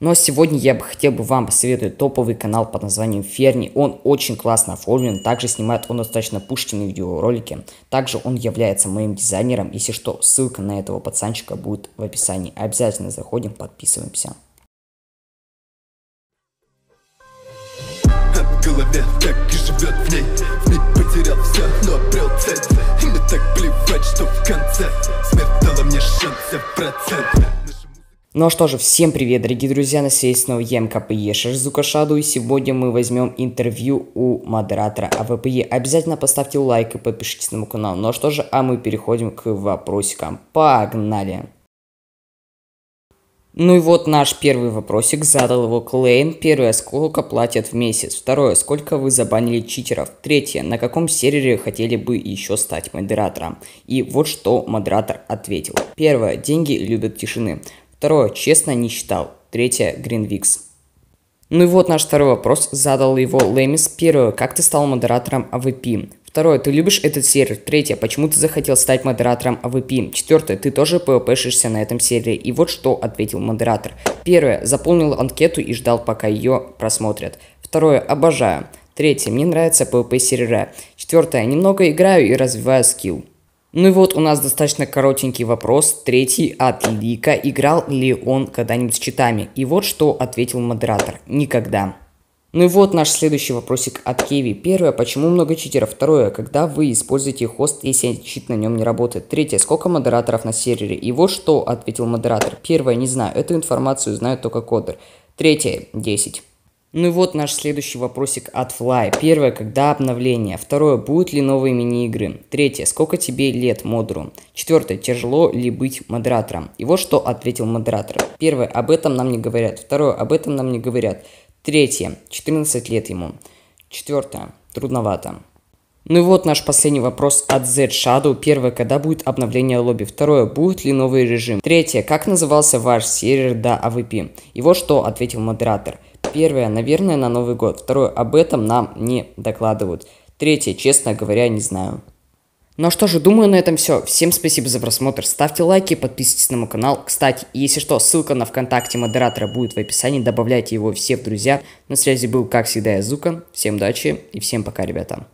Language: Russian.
Но сегодня я бы хотел бы вам посоветовать топовый канал под названием Ферни. Он очень классно оформлен, также снимает он достаточно пушечные видеоролики. Также он является моим дизайнером. Если что, ссылка на этого пацанчика будет в описании. Обязательно заходим, подписываемся. так плевать, что в конце Смерть дала мне шанс процент ну а что же, всем привет, дорогие друзья, на связи снова я МКПЕ Шерзука и сегодня мы возьмем интервью у модератора АВПЕ. Обязательно поставьте лайк и подпишитесь на мой канал. Ну а что же, а мы переходим к вопросикам. Погнали! Ну и вот наш первый вопросик задал его Клейн. Первое, а сколько платят в месяц? Второе, сколько вы забанили читеров? Третье, на каком сервере хотели бы еще стать модератором? И вот что модератор ответил. Первое, деньги любят тишины. Второе, честно, не считал. Третье, Гринвикс. Ну и вот наш второй вопрос. Задал его Лемис. Первое, как ты стал модератором АВП? Второе, ты любишь этот сервер. Третье, почему ты захотел стать модератором АВП? Четвертое, ты тоже пвпшишься на этом сервере. И вот что ответил модератор. Первое, заполнил анкету и ждал, пока ее просмотрят. Второе, обожаю. Третье, мне нравится PvP сервера. Четвертое, немного играю и развиваю скилл. Ну и вот у нас достаточно коротенький вопрос. Третий от Лика. Играл ли он когда-нибудь с читами? И вот что ответил модератор. Никогда. Ну и вот наш следующий вопросик от Кеви. Первое, почему много читеров? Второе, когда вы используете хост, если чит на нем не работает? Третье, сколько модераторов на сервере? И вот что ответил модератор. Первое, не знаю, эту информацию знает только кодер. Третье, 10. Ну и вот наш следующий вопросик от Fly. Первое, когда обновление? Второе, будут ли новые мини-игры? Третье, сколько тебе лет модру? Четвертое, тяжело ли быть модератором? И вот что ответил модератор. Первое, об этом нам не говорят. Второе, об этом нам не говорят. Третье, 14 лет ему. Четвертое, трудновато. Ну и вот наш последний вопрос от Z Shadow. Первое, когда будет обновление лобби? Второе, будет ли новый режим? Третье, как назывался ваш сервер до АВП? И вот что ответил модератор. Первое, наверное, на Новый год. Второе, об этом нам не докладывают. Третье, честно говоря, не знаю. Ну а что же, думаю, на этом все. Всем спасибо за просмотр. Ставьте лайки, подписывайтесь на мой канал. Кстати, если что, ссылка на ВКонтакте модератора будет в описании. Добавляйте его все в друзья. На связи был, как всегда, я Зука. Всем удачи и всем пока, ребята.